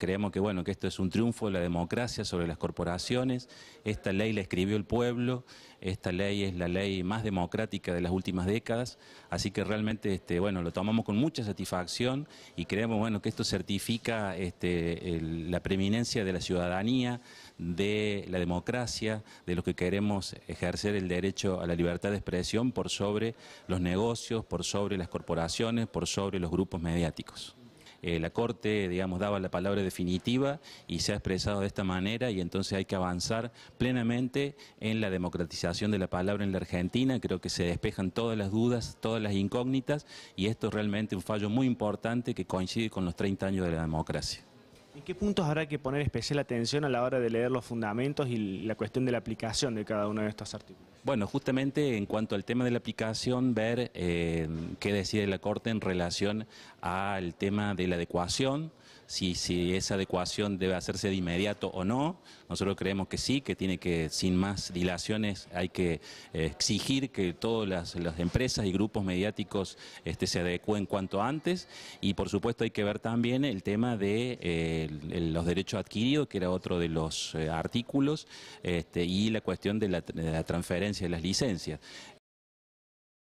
Creemos que bueno, que esto es un triunfo de la democracia sobre las corporaciones. Esta ley la escribió el pueblo, esta ley es la ley más democrática de las últimas décadas, así que realmente este, bueno, lo tomamos con mucha satisfacción y creemos bueno, que esto certifica este, la preeminencia de la ciudadanía, de la democracia, de lo que queremos ejercer el derecho a la libertad de expresión por sobre los negocios, por sobre las corporaciones, por sobre los grupos mediáticos. Eh, la Corte, digamos, daba la palabra definitiva y se ha expresado de esta manera y entonces hay que avanzar plenamente en la democratización de la palabra en la Argentina. Creo que se despejan todas las dudas, todas las incógnitas y esto es realmente un fallo muy importante que coincide con los 30 años de la democracia. ¿En qué puntos habrá que poner especial atención a la hora de leer los fundamentos y la cuestión de la aplicación de cada uno de estos artículos? Bueno, justamente en cuanto al tema de la aplicación, ver eh, qué decide la Corte en relación al tema de la adecuación, si, si, esa adecuación debe hacerse de inmediato o no. Nosotros creemos que sí, que tiene que, sin más dilaciones, hay que eh, exigir que todas las, empresas y grupos mediáticos este, se adecúen cuanto antes. Y por supuesto hay que ver también el tema de eh, los derechos adquiridos, que era otro de los artículos, este, y la cuestión de la transferencia de las licencias.